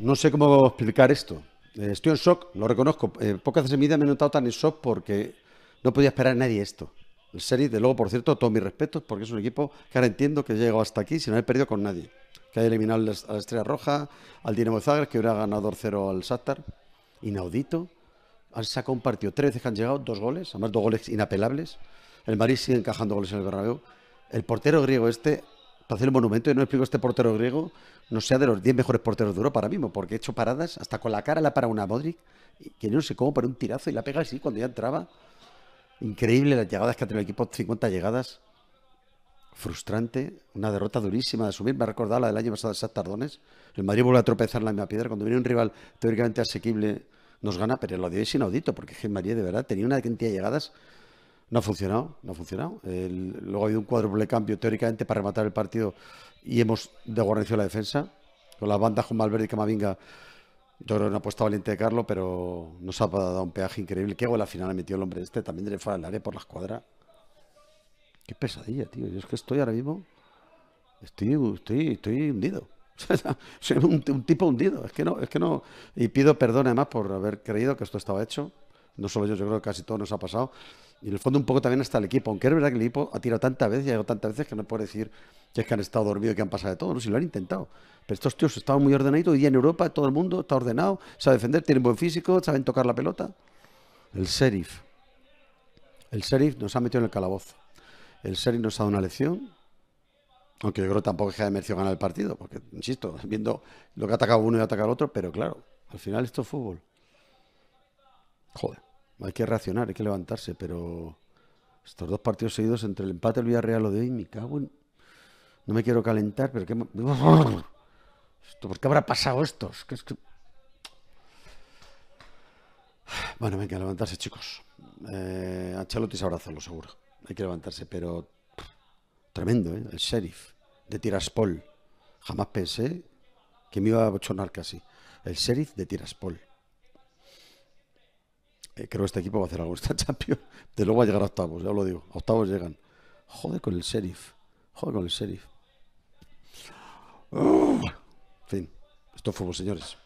No sé cómo explicar esto. Eh, estoy en shock, lo reconozco. Eh, pocas veces en mi vida me he notado tan en shock porque no podía esperar a nadie esto. El Series, de luego, por cierto, todos mis respetos, porque es un equipo que ahora entiendo que ha llegado hasta aquí sin haber perdido con nadie. Que haya eliminado a la Estrella Roja, al Dinamo Zagreb, que hubiera ganado 0 al Shakhtar. Inaudito. Han sacado un partido tres veces que han llegado, dos goles, además dos goles inapelables. El Madrid sigue encajando goles en el Bernabéu. El portero griego este para hacer el monumento y no explico este portero griego no sea de los 10 mejores porteros duro para mí, mismo, porque he hecho paradas, hasta con la cara la para una Modric, que no sé cómo, para un tirazo y la pega así cuando ya entraba. Increíble las llegadas que ha tenido el equipo, 50 llegadas. Frustrante, una derrota durísima de subir Me ha recordado la del año pasado de santardones El Madrid vuelve a tropezar en la misma piedra. Cuando viene un rival teóricamente asequible, nos gana, pero lo de es inaudito, porque el Madrid de verdad tenía una cantidad de llegadas no ha funcionado, no ha funcionado. luego ha habido un cuádruple cambio teóricamente para rematar el partido y hemos desguarnecido la defensa. Con las bandas con Valverde y Camavinga, yo creo que una apuesta valiente de Carlos, pero nos ha dado un peaje increíble. Qué gol la final ha metido el hombre este, también de fuera del área por la escuadra. Qué pesadilla, tío. Yo es que estoy ahora mismo. Estoy, hundido. Soy un, un, tipo hundido. Es que no, es que no. Y pido perdón además por haber creído que esto estaba hecho no solo yo, yo creo que casi todo nos ha pasado. Y en el fondo un poco también hasta el equipo, aunque es verdad que el equipo ha tirado tantas veces y ha llegado tantas veces que no puede decir que es que han estado dormidos y que han pasado de todo, ¿no? Si lo han intentado. Pero estos tíos estaban muy ordenaditos, hoy día en Europa todo el mundo está ordenado, sabe defender, tiene buen físico, saben tocar la pelota. El sheriff. El sheriff nos ha metido en el calabozo. El sheriff nos ha dado una lección. Aunque yo creo que tampoco es que haya merecido ganar el partido, porque, insisto, viendo lo que ha atacado uno y ha atacado el otro, pero claro, al final esto es fútbol. Joder, hay que reaccionar, hay que levantarse, pero estos dos partidos seguidos entre el empate el Villarreal lo de hoy, me cago en... No me quiero calentar, pero qué... Esto, ¿Por qué habrá pasado esto? Bueno, hay que... levantarse, chicos. Eh, a Chalotis abrazarlo, seguro. Hay que levantarse, pero... tremendo, ¿eh? El sheriff de Tiraspol. Jamás pensé que me iba a bochonar casi. El sheriff de Tiraspol. Eh, creo que este equipo va a hacer algo. Está Champions, de luego va a llegar a octavos, ya os lo digo. octavos llegan. Joder con el sheriff. Joder con el sheriff. fin, esto fue señores.